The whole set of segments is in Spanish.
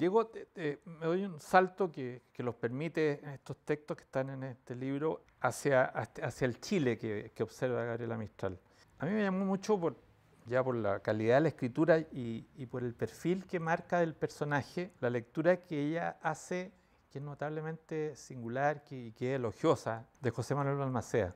Diego, me doy un salto que, que, los permite en estos textos que están en este libro hacia, hacia el Chile que, que, observa Gabriela Mistral. A mí me llamó mucho por, ya por la calidad de la escritura y, y por el perfil que marca del personaje, la lectura que ella hace, que es notablemente singular que, y que es elogiosa, de José Manuel Balmaceda.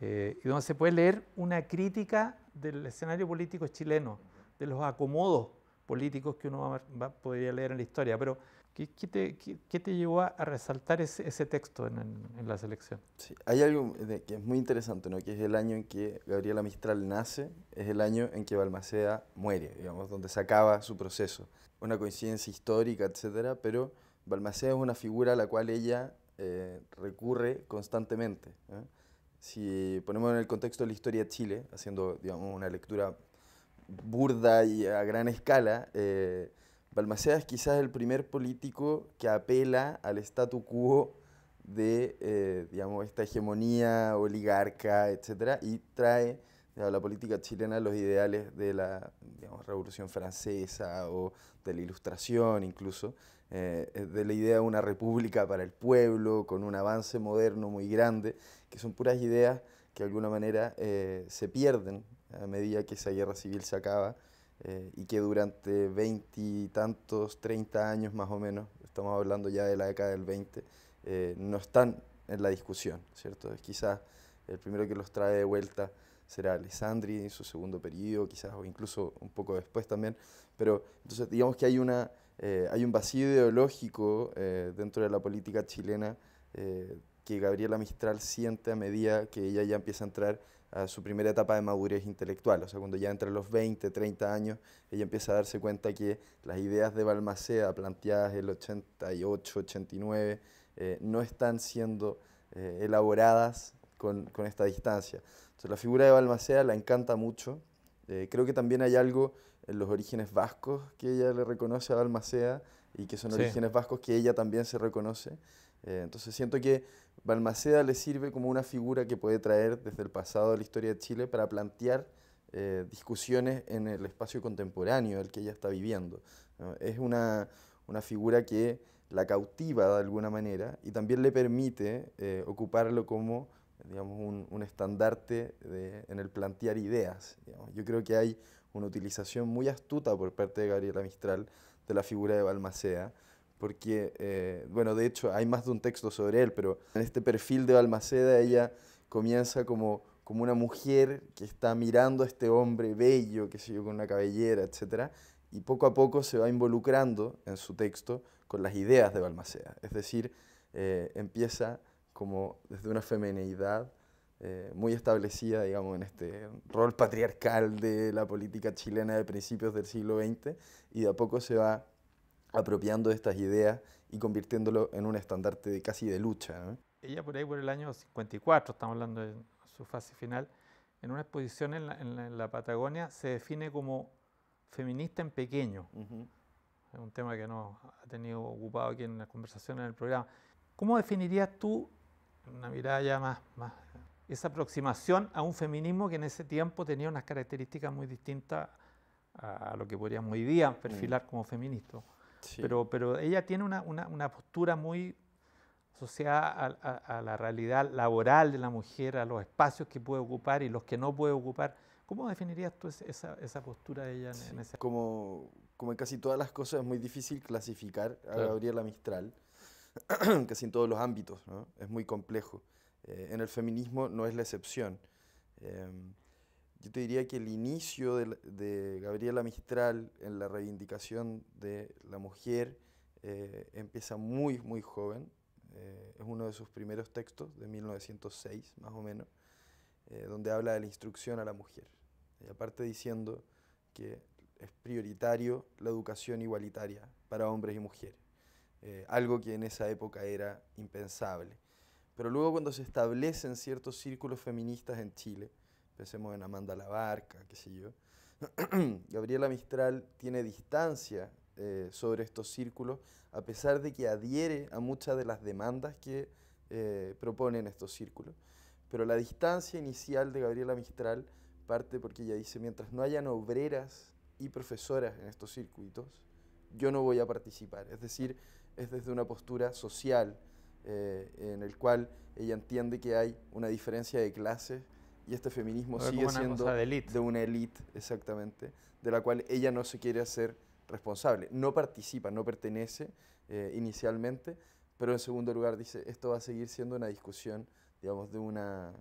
Eh, y donde se puede leer una crítica del escenario político chileno, de los acomodos políticos que uno podría leer en la historia, pero ¿qué, te, llevó a, resaltar ese, texto en, la selección? Sí, hay algo que es muy interesante, ¿no? que es el año en que Gabriela Mistral nace, es el año en que Balmaceda muere, digamos, donde se acaba su proceso. Una coincidencia histórica, etcétera, pero Balmaceda es una figura a la cual ella eh, recurre constantemente. ¿eh? Si ponemos en el contexto de la historia de Chile, haciendo digamos, una lectura burda y a gran escala, eh, Balmaceda es quizás el primer político que apela al statu quo de, eh, digamos, esta hegemonía oligarca, etcétera, y trae a la política chilena los ideales de la Revolución Francesa o de la Ilustración incluso, eh, de la idea de una república para el pueblo, con un avance moderno muy grande, que son puras ideas que de alguna manera eh, se pierden a medida que esa guerra civil se acaba eh, y que durante veintitantos, treinta años más o menos, estamos hablando ya de la década del 20, eh, no están en la discusión, ¿cierto? Quizás el primero que los trae de vuelta será Alessandri en su segundo periodo, quizás, o incluso un poco después también, pero entonces digamos que hay, una, eh, hay un vacío ideológico dentro de la política chilena que Gabriela Mistral siente a medida que ella ya empieza a entrar su primera etapa de madurez intelectual, o sea, cuando ya entre los 20, 30 años, ella empieza a darse cuenta que las ideas de Balmaceda planteadas en el 88, 89, eh, no están siendo eh, elaboradas con, esta distancia. Entonces, la figura de Balmaceda la encanta mucho. Eh, creo que también hay algo en los orígenes vascos que ella le reconoce a Balmaceda y que son orígenes vascos que ella también se reconoce. Eh, entonces siento que Balmaceda le sirve como una figura que puede traer desde el pasado de la historia de Chile para plantear eh, discusiones en el espacio contemporáneo el que ella está viviendo. Es una, una, figura que la cautiva de alguna manera y también le permite eh, ocuparlo como digamos, un, un estandarte en el plantear ideas. Yo creo que hay una utilización muy astuta por parte de Gabriela Mistral de la figura de Balmaceda porque, eh, bueno, de hecho hay más de un texto sobre él, pero en este perfil de Balmaceda ella comienza como, como una mujer que está mirando a este hombre bello, que sé yo, con una cabellera, etc. Y poco a poco se va involucrando en su texto con las ideas de Balmaceda. Es decir, eh, empieza como desde una femineidad eh, muy establecida, digamos, en este rol patriarcal de la política chilena de principios del siglo XX y de a poco se va apropiando estas ideas y convirtiéndolo en un estandarte de, casi de lucha. Ella por ahí por el año 54, estamos hablando de su fase final, en una exposición en la, Patagonia se define como feminista en pequeño. Es un tema que nos ha tenido ocupado aquí en las conversaciones en el programa. ¿Cómo definirías tú, una mirada ya más, más, esa aproximación a un feminismo que en ese tiempo tenía unas características muy distintas a, lo que podríamos hoy día mm. perfilar como feminista? Pero, pero ella tiene una, una, una postura muy asociada a, la realidad laboral de la mujer, a los espacios que puede ocupar y los que no puede ocupar. ¿Cómo definirías tú esa, esa postura de ella en, ese como, como en casi todas las cosas, es muy difícil clasificar a Gabriela Mistral, casi en todos los ámbitos, es muy complejo. Eh, en el feminismo no es la excepción. Em, yo te diría que el inicio de, de Gabriela Mistral en la reivindicación de la mujer eh, empieza muy, muy joven. Eh, es uno de sus primeros textos, de 1906 más o menos, eh, donde habla de la instrucción a la mujer. Y aparte diciendo que es prioritario la educación igualitaria para hombres y mujeres, algo que en esa época era impensable. Pero luego cuando se establecen ciertos círculos feministas en Chile, Pensemos en Amanda barca, qué sé yo. Gabriela Mistral tiene distancia eh, sobre estos círculos, a pesar de que adhiere a muchas de las demandas que eh, proponen estos círculos. Pero la distancia inicial de Gabriela Mistral parte porque ella dice, mientras no hayan obreras y profesoras en estos circuitos, yo no voy a participar. Es decir, es desde una postura social eh, en el cual ella entiende que hay una diferencia de clases y este feminismo sigue siendo de, una élite, exactamente, de la cual ella no se quiere hacer responsable, no participa, no pertenece eh, inicialmente, pero en segundo lugar dice, esto va a seguir siendo una discusión, digamos, de una,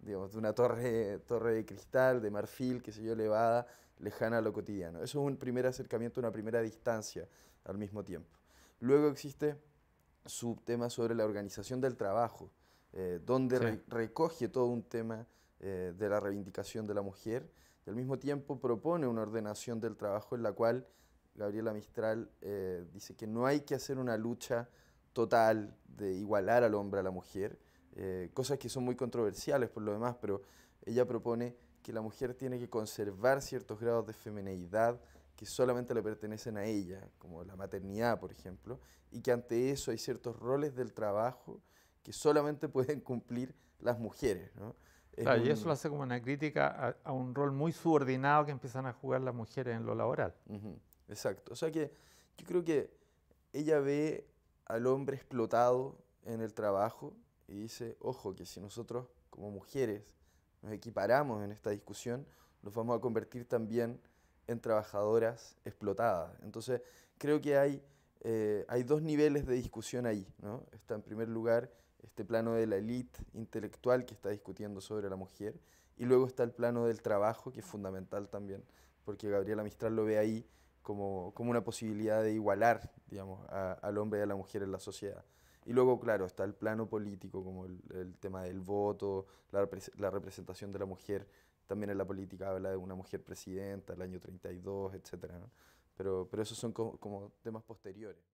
digamos, de una torre, torre de cristal, de marfil, que sé yo, elevada, lejana a lo cotidiano. Eso es un primer acercamiento, una primera distancia al mismo tiempo. Luego existe su tema sobre la organización del trabajo, eh, donde recoge todo un tema eh, de la reivindicación de la mujer y al mismo tiempo propone una ordenación del trabajo en la cual Gabriela Mistral eh, dice que no hay que hacer una lucha total de igualar al hombre a la mujer, eh, cosas que son muy controversiales por lo demás, pero ella propone que la mujer tiene que conservar ciertos grados de femineidad que solamente le pertenecen a ella, como la maternidad, por ejemplo, y que ante eso hay ciertos roles del trabajo que solamente pueden cumplir las mujeres y eso lo hace como una crítica a, un rol muy subordinado que empiezan a jugar las mujeres en lo laboral. Exacto. O sea que yo creo que ella ve al hombre explotado en el trabajo y dice, ojo, que si nosotros como mujeres nos equiparamos en esta discusión, nos vamos a convertir también en trabajadoras explotadas. Entonces, creo que hay, eh, hay dos niveles de discusión ahí. Está en primer lugar este plano de la élite intelectual que está discutiendo sobre la mujer, y luego está el plano del trabajo, que es fundamental también, porque Gabriela Mistral lo ve ahí como, como una posibilidad de igualar, digamos, al hombre y a la mujer en la sociedad. Y luego, claro, está el plano político, como el, tema del voto, la, la, representación de la mujer, también en la política habla de una mujer presidenta, el año 32, etc. Pero, pero esos son como temas posteriores.